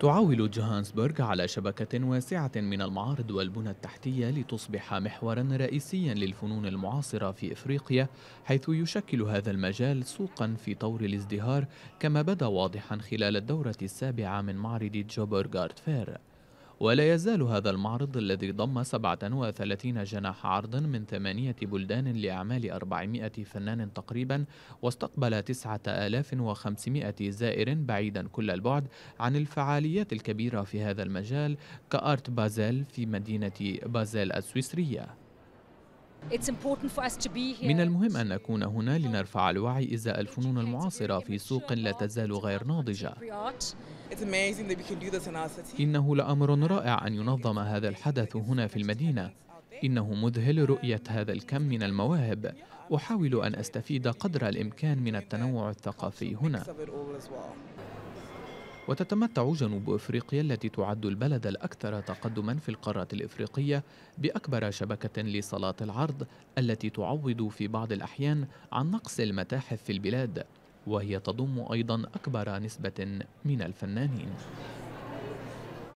تعول جوهانسبرغ على شبكة واسعة من المعارض والبنى التحتية لتصبح محورا رئيسيا للفنون المعاصرة في إفريقيا حيث يشكل هذا المجال سوقا في طور الازدهار كما بدا واضحا خلال الدورة السابعة من معرض جوبرغارد فير ولا يزال هذا المعرض الذي ضم 37 جناح عرض من ثمانية بلدان لأعمال 400 فنان تقريبا واستقبل 9500 زائر بعيدا كل البعد عن الفعاليات الكبيرة في هذا المجال كأرت بازيل في مدينة بازيل السويسرية من المهم أن نكون هنا لنرفع الوعي إزاء الفنون المعاصرة في سوق لا تزال غير ناضجة إنه لأمر رائع أن ينظم هذا الحدث هنا في المدينة إنه مذهل رؤية هذا الكم من المواهب أحاول أن أستفيد قدر الإمكان من التنوع الثقافي هنا وتتمتع جنوب افريقيا التي تعد البلد الاكثر تقدما في القاره الافريقيه باكبر شبكه لصالات العرض التي تعوض في بعض الاحيان عن نقص المتاحف في البلاد وهي تضم ايضا اكبر نسبه من الفنانين